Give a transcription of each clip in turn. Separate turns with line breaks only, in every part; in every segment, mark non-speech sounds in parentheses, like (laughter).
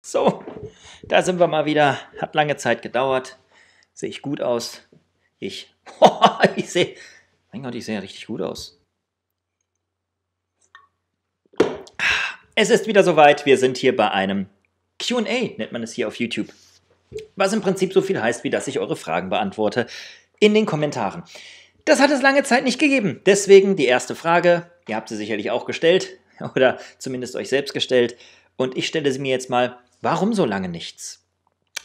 So, da sind wir mal wieder. Hat lange Zeit gedauert. Sehe ich gut aus. Ich. (laughs) ich sehe. Mein Gott, ich sehe richtig gut aus. Es ist wieder soweit. Wir sind hier bei einem QA, nennt man es hier auf YouTube. Was im Prinzip so viel heißt, wie dass ich eure Fragen beantworte in den Kommentaren. Das hat es lange Zeit nicht gegeben. Deswegen die erste Frage. Ihr habt sie sicherlich auch gestellt (laughs) oder zumindest euch selbst gestellt. Und ich stelle sie mir jetzt mal Warum so lange nichts?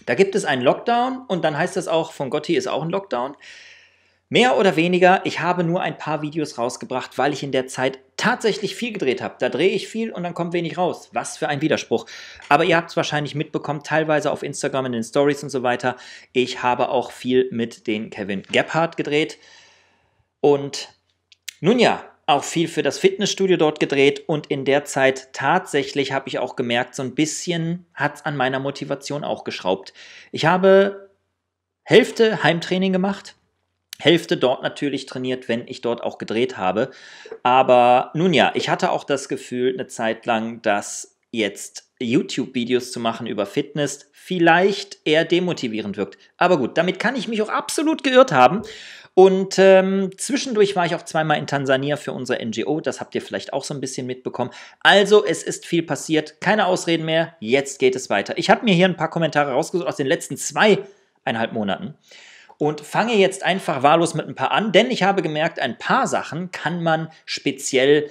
Da gibt es einen Lockdown und dann heißt das auch, von Gotti ist auch ein Lockdown. Mehr oder weniger, ich habe nur ein paar Videos rausgebracht, weil ich in der Zeit tatsächlich viel gedreht habe. Da drehe ich viel und dann kommt wenig raus. Was für ein Widerspruch. Aber ihr habt es wahrscheinlich mitbekommen, teilweise auf Instagram in den Stories und so weiter. Ich habe auch viel mit den Kevin Gebhardt gedreht. Und nun ja, auch viel für das Fitnessstudio dort gedreht und in der Zeit tatsächlich habe ich auch gemerkt, so ein bisschen hat es an meiner Motivation auch geschraubt. Ich habe Hälfte Heimtraining gemacht, Hälfte dort natürlich trainiert, wenn ich dort auch gedreht habe. Aber nun ja, ich hatte auch das Gefühl eine Zeit lang, dass jetzt YouTube-Videos zu machen über Fitness vielleicht eher demotivierend wirkt. Aber gut, damit kann ich mich auch absolut geirrt haben. Und ähm, zwischendurch war ich auch zweimal in Tansania für unsere NGO. Das habt ihr vielleicht auch so ein bisschen mitbekommen. Also, es ist viel passiert. Keine Ausreden mehr. Jetzt geht es weiter. Ich habe mir hier ein paar Kommentare rausgesucht aus den letzten zweieinhalb Monaten. Und fange jetzt einfach wahllos mit ein paar an, denn ich habe gemerkt, ein paar Sachen kann man speziell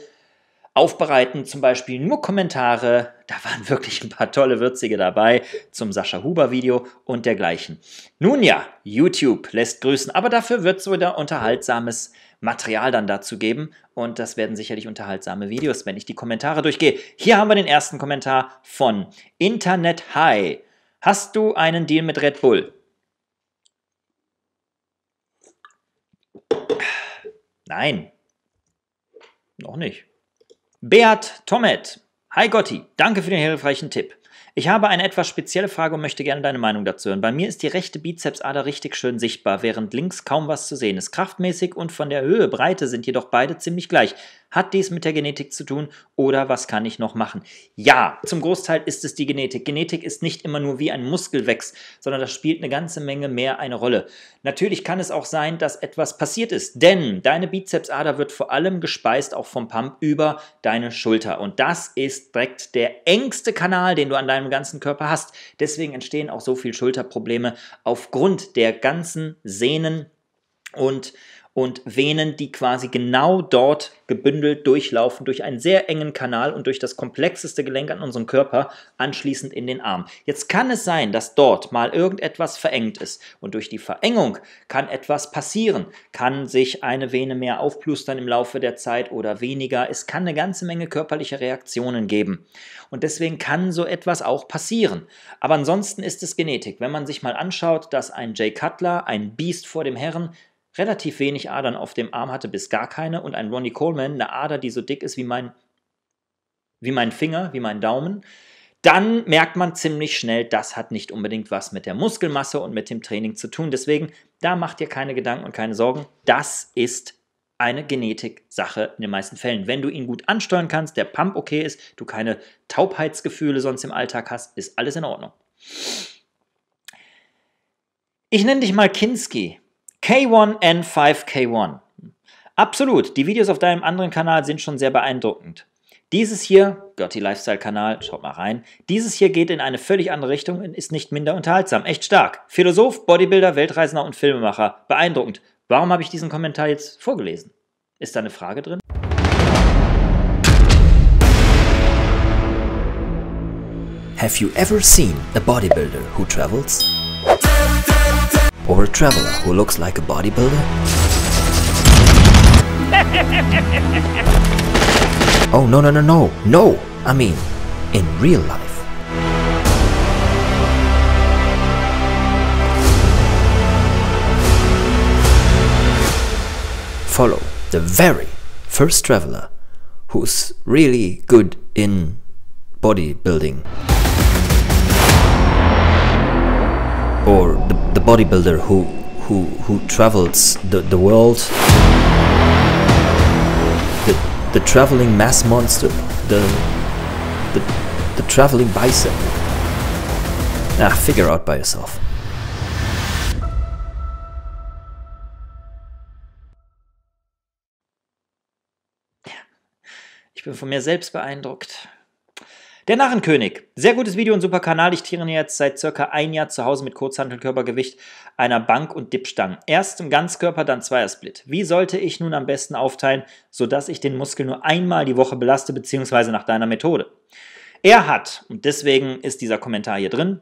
aufbereiten, zum Beispiel nur Kommentare. Da waren wirklich ein paar tolle Würzige dabei zum Sascha Huber Video und dergleichen. Nun ja, YouTube lässt grüßen, aber dafür wird es wieder unterhaltsames Material dann dazu geben und das werden sicherlich unterhaltsame Videos, wenn ich die Kommentare durchgehe. Hier haben wir den ersten Kommentar von Internet High. Hast du einen Deal mit Red Bull? Nein. Noch nicht. Beat Tomet. Hi Gotti, danke für den hilfreichen Tipp. Ich habe eine etwas spezielle Frage und möchte gerne deine Meinung dazu hören. Bei mir ist die rechte Bizepsader richtig schön sichtbar, während links kaum was zu sehen ist. Kraftmäßig und von der Höhe Breite sind jedoch beide ziemlich gleich. Hat dies mit der Genetik zu tun oder was kann ich noch machen? Ja, zum Großteil ist es die Genetik. Genetik ist nicht immer nur wie ein Muskel wächst, sondern das spielt eine ganze Menge mehr eine Rolle. Natürlich kann es auch sein, dass etwas passiert ist, denn deine Bizepsader wird vor allem gespeist auch vom Pump über deine Schulter und das ist direkt der engste Kanal, den du an deinem deinem ganzen Körper hast. Deswegen entstehen auch so viele Schulterprobleme aufgrund der ganzen Sehnen und und Venen, die quasi genau dort gebündelt durchlaufen, durch einen sehr engen Kanal und durch das komplexeste Gelenk an unserem Körper, anschließend in den Arm. Jetzt kann es sein, dass dort mal irgendetwas verengt ist und durch die Verengung kann etwas passieren. Kann sich eine Vene mehr aufplustern im Laufe der Zeit oder weniger. Es kann eine ganze Menge körperlicher Reaktionen geben. Und deswegen kann so etwas auch passieren. Aber ansonsten ist es Genetik. Wenn man sich mal anschaut, dass ein Jay Cutler, ein Biest vor dem Herren, relativ wenig Adern auf dem Arm hatte, bis gar keine. Und ein Ronnie Coleman, eine Ader, die so dick ist wie mein, wie mein Finger, wie mein Daumen. Dann merkt man ziemlich schnell, das hat nicht unbedingt was mit der Muskelmasse und mit dem Training zu tun. Deswegen, da macht ihr keine Gedanken und keine Sorgen. Das ist eine Genetik-Sache in den meisten Fällen. Wenn du ihn gut ansteuern kannst, der Pump okay ist, du keine Taubheitsgefühle sonst im Alltag hast, ist alles in Ordnung. Ich nenne dich mal Kinski. K1N5K1. Absolut, die Videos auf deinem anderen Kanal sind schon sehr beeindruckend. Dieses hier, Gotti Lifestyle Kanal, schaut mal rein. Dieses hier geht in eine völlig andere Richtung und ist nicht minder unterhaltsam. Echt stark. Philosoph, Bodybuilder, Weltreisender und Filmemacher. Beeindruckend. Warum habe ich diesen Kommentar jetzt vorgelesen? Ist da eine Frage drin? Have you ever seen a bodybuilder who travels? a traveler who looks like a bodybuilder? (laughs) oh no no no no, no! I mean, in real life. Follow the very first traveler who's really good in bodybuilding. Or the bodybuilder who who who travels the the world. The the traveling mass monster, the the the traveling bicep. Ah, figure out by yourself. Ich bin von mir selbst beeindruckt. Der Narrenkönig. Sehr gutes Video und super Kanal. Ich trainiere jetzt seit circa ein Jahr zu Hause mit Kurzhantelkörpergewicht, einer Bank und Dipstangen. Erst im Ganzkörper, dann Zweiersplit. Wie sollte ich nun am besten aufteilen, sodass ich den Muskel nur einmal die Woche belaste, beziehungsweise nach deiner Methode? Er hat, und deswegen ist dieser Kommentar hier drin,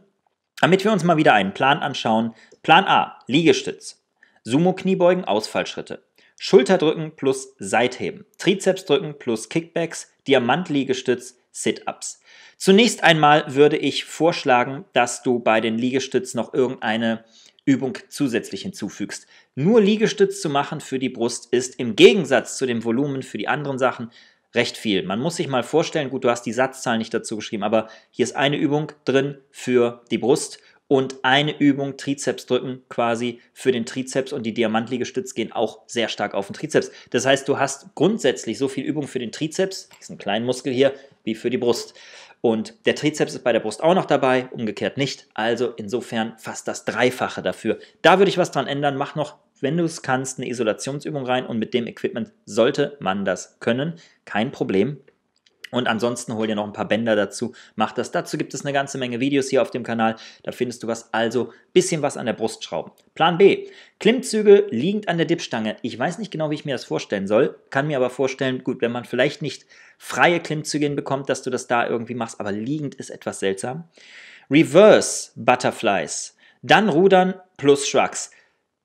damit wir uns mal wieder einen Plan anschauen. Plan A, Liegestütz. Sumo-Kniebeugen, Ausfallschritte. Schulterdrücken plus Seitheben. Trizepsdrücken plus Kickbacks. Diamantliegestütz. Sit-ups. Zunächst einmal würde ich vorschlagen, dass du bei den Liegestütz noch irgendeine Übung zusätzlich hinzufügst. Nur Liegestütz zu machen für die Brust ist im Gegensatz zu dem Volumen für die anderen Sachen recht viel. Man muss sich mal vorstellen, gut, du hast die Satzzahl nicht dazu geschrieben, aber hier ist eine Übung drin für die Brust und eine Übung Trizeps drücken quasi für den Trizeps und die Diamantliegestütz gehen auch sehr stark auf den Trizeps. Das heißt, du hast grundsätzlich so viel Übung für den Trizeps, diesen kleinen Muskel hier, wie für die Brust. Und der Trizeps ist bei der Brust auch noch dabei, umgekehrt nicht. Also insofern fast das Dreifache dafür. Da würde ich was dran ändern. Mach noch, wenn du es kannst, eine Isolationsübung rein und mit dem Equipment sollte man das können. Kein Problem, und ansonsten hol dir noch ein paar Bänder dazu, mach das. Dazu gibt es eine ganze Menge Videos hier auf dem Kanal, da findest du was. Also bisschen was an der Brust schrauben. Plan B, Klimmzüge liegend an der Dipstange. Ich weiß nicht genau, wie ich mir das vorstellen soll, kann mir aber vorstellen, gut, wenn man vielleicht nicht freie Klimmzüge hinbekommt, dass du das da irgendwie machst, aber liegend ist etwas seltsam. Reverse Butterflies, dann Rudern plus Shrugs.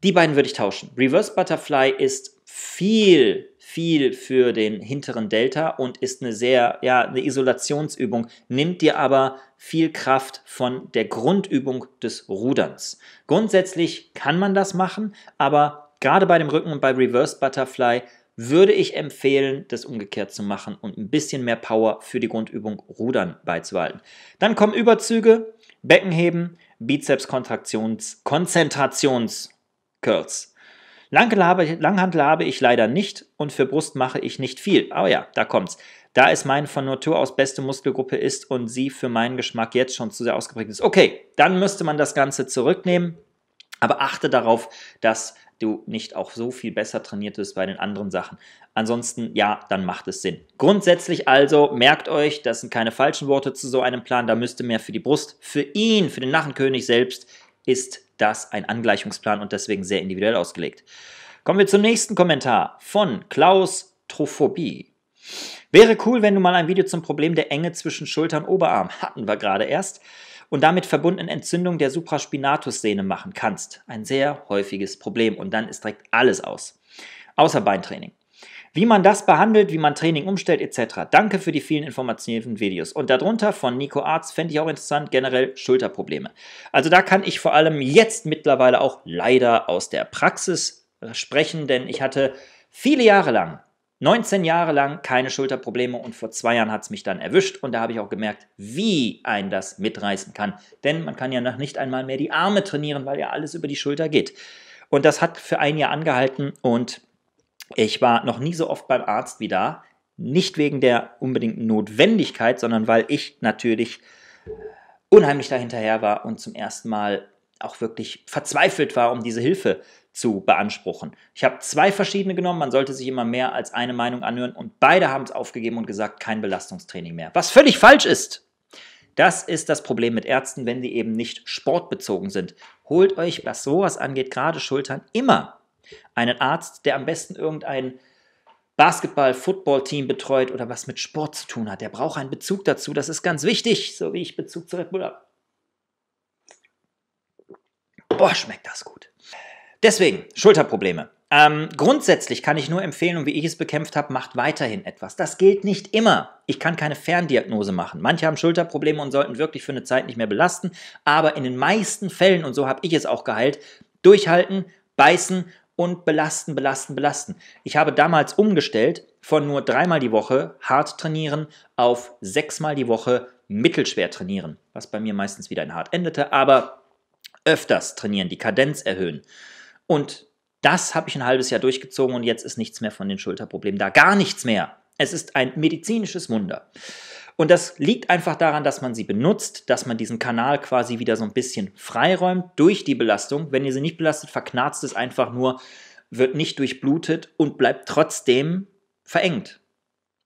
Die beiden würde ich tauschen. Reverse Butterfly ist viel viel für den hinteren Delta und ist eine sehr, ja, eine Isolationsübung, nimmt dir aber viel Kraft von der Grundübung des Ruderns. Grundsätzlich kann man das machen, aber gerade bei dem Rücken und bei Reverse Butterfly würde ich empfehlen, das umgekehrt zu machen und ein bisschen mehr Power für die Grundübung Rudern beizubehalten. Dann kommen Überzüge, Beckenheben, Bizeps-Konzentrations-Curls. Langhand habe ich leider nicht und für Brust mache ich nicht viel. Aber ja, da kommt's. Da es mein von Natur aus beste Muskelgruppe ist und sie für meinen Geschmack jetzt schon zu sehr ausgeprägt ist. Okay, dann müsste man das Ganze zurücknehmen. Aber achte darauf, dass du nicht auch so viel besser trainiert bist bei den anderen Sachen. Ansonsten, ja, dann macht es Sinn. Grundsätzlich also, merkt euch, das sind keine falschen Worte zu so einem Plan, da müsste mehr für die Brust. Für ihn, für den Narrenkönig selbst, ist das ein Angleichungsplan und deswegen sehr individuell ausgelegt. Kommen wir zum nächsten Kommentar von Klaus Trophobie. Wäre cool, wenn du mal ein Video zum Problem der Enge zwischen Schulter und Oberarm (laughs) hatten wir gerade erst und damit verbundenen Entzündung der Supraspinatussehne machen kannst. Ein sehr häufiges Problem und dann ist direkt alles aus. Außer Beintraining. Wie man das behandelt, wie man Training umstellt etc. Danke für die vielen informativen Videos. Und darunter von Nico Arz fände ich auch interessant, generell Schulterprobleme. Also da kann ich vor allem jetzt mittlerweile auch leider aus der Praxis äh, sprechen, denn ich hatte viele Jahre lang 19 Jahre lang keine Schulterprobleme und vor zwei Jahren hat es mich dann erwischt und da habe ich auch gemerkt, wie ein das mitreißen kann. Denn man kann ja noch nicht einmal mehr die Arme trainieren, weil ja alles über die Schulter geht. Und das hat für ein Jahr angehalten und ich war noch nie so oft beim Arzt wie da. Nicht wegen der unbedingten Notwendigkeit, sondern weil ich natürlich äh, unheimlich dahinterher war und zum ersten Mal auch wirklich verzweifelt war, um diese Hilfe zu beanspruchen. Ich habe zwei verschiedene genommen, man sollte sich immer mehr als eine Meinung anhören und beide haben es aufgegeben und gesagt, kein Belastungstraining mehr. Was völlig falsch ist. Das ist das Problem mit Ärzten, wenn die eben nicht sportbezogen sind. Holt euch, was sowas angeht, gerade Schultern, immer einen Arzt, der am besten irgendein Basketball-Football-Team betreut oder was mit Sport zu tun hat. Der braucht einen Bezug dazu. Das ist ganz wichtig, so wie ich Bezug zu Red Bull habe. Boah, schmeckt das gut. Deswegen, Schulterprobleme. Ähm, grundsätzlich kann ich nur empfehlen, und wie ich es bekämpft habe, macht weiterhin etwas. Das gilt nicht immer. Ich kann keine Ferndiagnose machen. Manche haben Schulterprobleme und sollten wirklich für eine Zeit nicht mehr belasten. Aber in den meisten Fällen, und so habe ich es auch geheilt, durchhalten, beißen und belasten, belasten, belasten. Ich habe damals umgestellt von nur dreimal die Woche hart trainieren auf sechsmal die Woche mittelschwer trainieren, was bei mir meistens wieder in hart endete, aber öfters trainieren, die Kadenz erhöhen. Und das habe ich ein halbes Jahr durchgezogen und jetzt ist nichts mehr von den Schulterproblemen da, gar nichts mehr. Es ist ein medizinisches Wunder. Und das liegt einfach daran, dass man sie benutzt, dass man diesen Kanal quasi wieder so ein bisschen freiräumt durch die Belastung. Wenn ihr sie nicht belastet, verknarzt es einfach nur, wird nicht durchblutet und bleibt trotzdem verengt.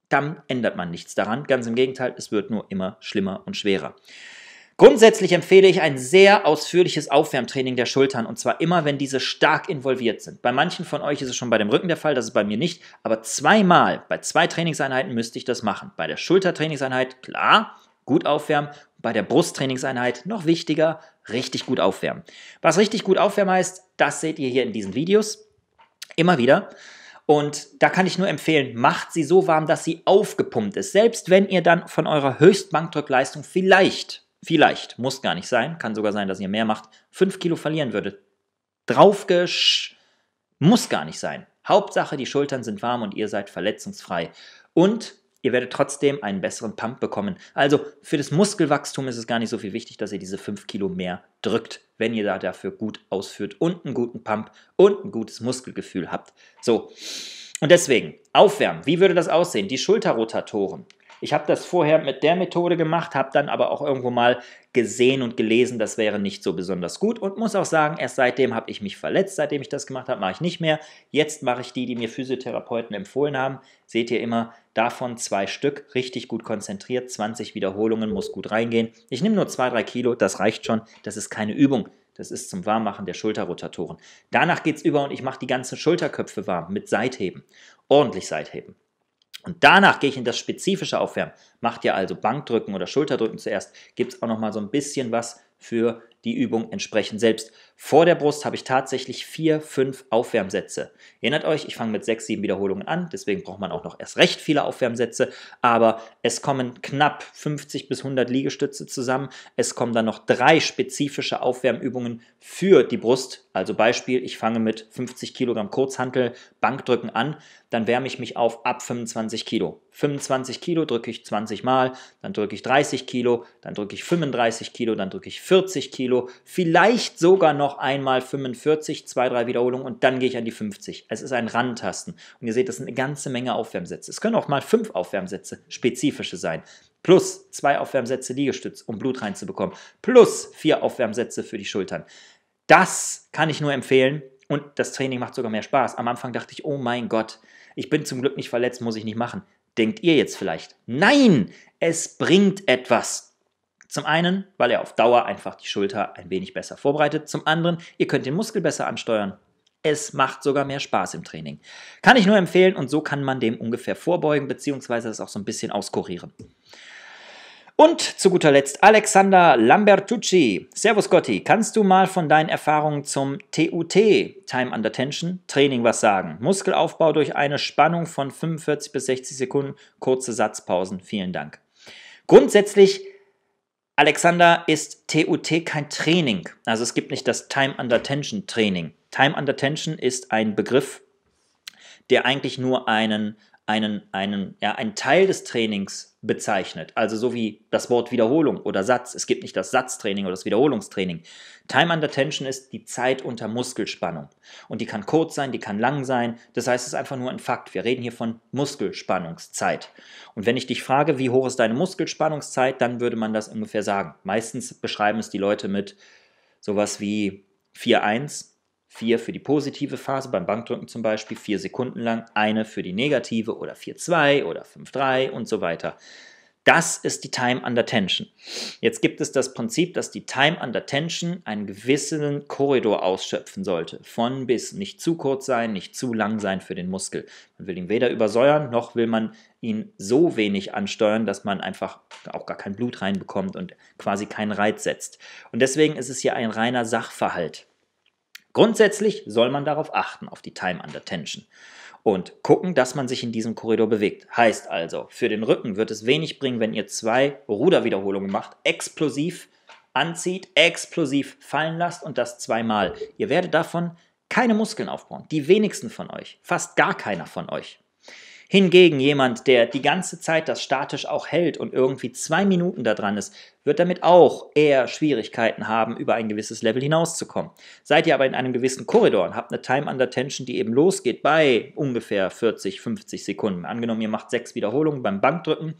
Dann ändert man nichts daran. Ganz im Gegenteil, es wird nur immer schlimmer und schwerer. Grundsätzlich empfehle ich ein sehr ausführliches Aufwärmtraining der Schultern und zwar immer, wenn diese stark involviert sind. Bei manchen von euch ist es schon bei dem Rücken der Fall, das ist bei mir nicht, aber zweimal, bei zwei Trainingseinheiten müsste ich das machen. Bei der Schultertrainingseinheit, klar, gut aufwärmen, bei der Brusttrainingseinheit noch wichtiger, richtig gut aufwärmen. Was richtig gut aufwärmen heißt, das seht ihr hier in diesen Videos immer wieder. Und da kann ich nur empfehlen, macht sie so warm, dass sie aufgepumpt ist. Selbst wenn ihr dann von eurer Höchstbankdrückleistung vielleicht vielleicht, muss gar nicht sein, kann sogar sein, dass ihr mehr macht, 5 Kilo verlieren würdet. Draufgesch... Muss gar nicht sein. Hauptsache, die Schultern sind warm und ihr seid verletzungsfrei. Und ihr werdet trotzdem einen besseren Pump bekommen. Also für das Muskelwachstum ist es gar nicht so viel wichtig, dass ihr diese 5 Kilo mehr drückt, wenn ihr da dafür gut ausführt und einen guten Pump und ein gutes Muskelgefühl habt. So. Und deswegen, aufwärmen. Wie würde das aussehen? Die Schulterrotatoren ich habe das vorher mit der Methode gemacht, habe dann aber auch irgendwo mal gesehen und gelesen, das wäre nicht so besonders gut und muss auch sagen, erst seitdem habe ich mich verletzt, seitdem ich das gemacht habe, mache ich nicht mehr. Jetzt mache ich die, die mir Physiotherapeuten empfohlen haben. Seht ihr immer, davon zwei Stück, richtig gut konzentriert, 20 Wiederholungen, muss gut reingehen. Ich nehme nur 2-3 Kilo, das reicht schon, das ist keine Übung. Das ist zum Warmmachen der Schulterrotatoren. Danach geht es über und ich mache die ganzen Schulterköpfe warm mit Seitheben. Ordentlich Seitheben. Und danach gehe ich in das spezifische Aufwärmen. Macht ihr also Bankdrücken oder Schulterdrücken zuerst, gibt es auch nochmal so ein bisschen was für die Übung entsprechend selbst. Vor der Brust habe ich tatsächlich vier, fünf Aufwärmsätze. Erinnert euch, ich fange mit sechs, sieben Wiederholungen an, deswegen braucht man auch noch erst recht viele Aufwärmsätze, aber es kommen knapp 50 bis 100 Liegestütze zusammen. Es kommen dann noch drei spezifische Aufwärmübungen für die Brust. Also Beispiel, ich fange mit 50 Kilogramm Kurzhantel, Bankdrücken an, dann wärme ich mich auf ab 25 Kilo. 25 Kilo drücke ich 20 Mal, dann drücke ich 30 Kilo, dann drücke ich 35 Kilo, dann drücke ich 40 Kilo, vielleicht sogar noch noch einmal 45, zwei, drei Wiederholungen und dann gehe ich an die 50. Es ist ein Randtasten. Und ihr seht, das sind eine ganze Menge Aufwärmsätze. Es können auch mal fünf Aufwärmsätze, spezifische sein. Plus zwei Aufwärmsätze Liegestütz, um Blut reinzubekommen. Plus vier Aufwärmsätze für die Schultern. Das kann ich nur empfehlen. Und das Training macht sogar mehr Spaß. Am Anfang dachte ich, oh mein Gott, ich bin zum Glück nicht verletzt, muss ich nicht machen. Denkt ihr jetzt vielleicht? Nein, es bringt etwas zum einen, weil er auf Dauer einfach die Schulter ein wenig besser vorbereitet. Zum anderen, ihr könnt den Muskel besser ansteuern. Es macht sogar mehr Spaß im Training. Kann ich nur empfehlen und so kann man dem ungefähr vorbeugen beziehungsweise es auch so ein bisschen auskurieren. Und zu guter Letzt Alexander Lambertucci. Servus Gotti, kannst du mal von deinen Erfahrungen zum TUT, Time Under Tension, Training was sagen? Muskelaufbau durch eine Spannung von 45 bis 60 Sekunden, kurze Satzpausen. Vielen Dank. Grundsätzlich Alexander ist TUT kein Training. Also es gibt nicht das Time Under Tension Training. Time Under Tension ist ein Begriff, der eigentlich nur einen, einen, einen, ja, einen Teil des Trainings bezeichnet. Also so wie das Wort Wiederholung oder Satz. Es gibt nicht das Satztraining oder das Wiederholungstraining. Time under Tension ist die Zeit unter Muskelspannung. Und die kann kurz sein, die kann lang sein. Das heißt, es ist einfach nur ein Fakt. Wir reden hier von Muskelspannungszeit. Und wenn ich dich frage, wie hoch ist deine Muskelspannungszeit, dann würde man das ungefähr sagen. Meistens beschreiben es die Leute mit sowas wie 4,1 vier für die positive Phase, beim Bankdrücken zum Beispiel, vier Sekunden lang, eine für die negative oder 4-2 oder 5-3 und so weiter. Das ist die Time Under Tension. Jetzt gibt es das Prinzip, dass die Time Under Tension einen gewissen Korridor ausschöpfen sollte. Von bis. Nicht zu kurz sein, nicht zu lang sein für den Muskel. Man will ihn weder übersäuern, noch will man ihn so wenig ansteuern, dass man einfach auch gar kein Blut reinbekommt und quasi keinen Reiz setzt. Und deswegen ist es hier ein reiner Sachverhalt. Grundsätzlich soll man darauf achten, auf die Time Under Tension und gucken, dass man sich in diesem Korridor bewegt. Heißt also, für den Rücken wird es wenig bringen, wenn ihr zwei Ruderwiederholungen macht, explosiv anzieht, explosiv fallen lasst und das zweimal. Ihr werdet davon keine Muskeln aufbauen. Die wenigsten von euch, fast gar keiner von euch. Hingegen jemand, der die ganze Zeit das statisch auch hält und irgendwie zwei Minuten da dran ist, wird damit auch eher Schwierigkeiten haben, über ein gewisses Level hinauszukommen. Seid ihr aber in einem gewissen Korridor und habt eine Time Under Tension, die eben losgeht bei ungefähr 40, 50 Sekunden. Angenommen, ihr macht sechs Wiederholungen beim Bankdrücken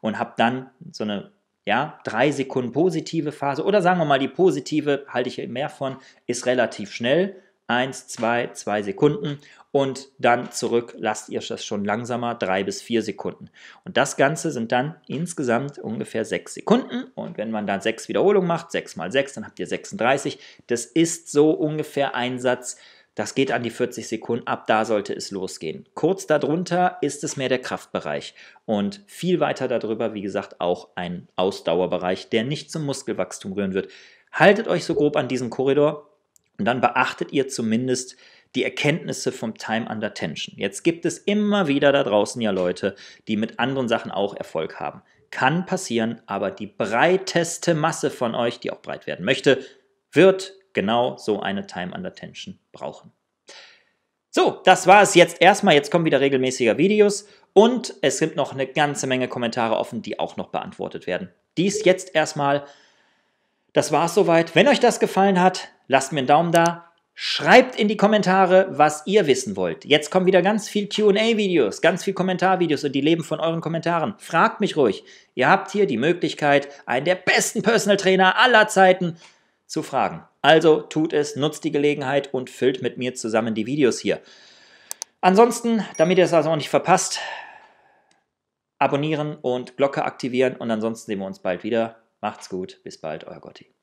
und habt dann so eine ja, drei Sekunden positive Phase oder sagen wir mal, die positive halte ich mehr von, ist relativ schnell 1, 2, 2 Sekunden und dann zurück lasst ihr das schon langsamer, 3 bis 4 Sekunden. Und das Ganze sind dann insgesamt ungefähr 6 Sekunden. Und wenn man dann 6 Wiederholungen macht, 6 mal 6, dann habt ihr 36. Das ist so ungefähr ein Satz, das geht an die 40 Sekunden, ab da sollte es losgehen. Kurz darunter ist es mehr der Kraftbereich und viel weiter darüber, wie gesagt, auch ein Ausdauerbereich, der nicht zum Muskelwachstum rühren wird. Haltet euch so grob an diesen Korridor, und dann beachtet ihr zumindest die Erkenntnisse vom Time Under Tension. Jetzt gibt es immer wieder da draußen ja Leute, die mit anderen Sachen auch Erfolg haben. Kann passieren, aber die breiteste Masse von euch, die auch breit werden möchte, wird genau so eine Time Under Tension brauchen. So, das war es jetzt erstmal. Jetzt kommen wieder regelmäßiger Videos und es sind noch eine ganze Menge Kommentare offen, die auch noch beantwortet werden. Dies jetzt erstmal. Das war es soweit. Wenn euch das gefallen hat, Lasst mir einen Daumen da. Schreibt in die Kommentare, was ihr wissen wollt. Jetzt kommen wieder ganz viel QA-Videos, ganz viel Kommentarvideos und die leben von euren Kommentaren. Fragt mich ruhig. Ihr habt hier die Möglichkeit, einen der besten Personal Trainer aller Zeiten zu fragen. Also tut es, nutzt die Gelegenheit und füllt mit mir zusammen die Videos hier. Ansonsten, damit ihr es also auch nicht verpasst, abonnieren und Glocke aktivieren und ansonsten sehen wir uns bald wieder. Macht's gut, bis bald, euer Gotti.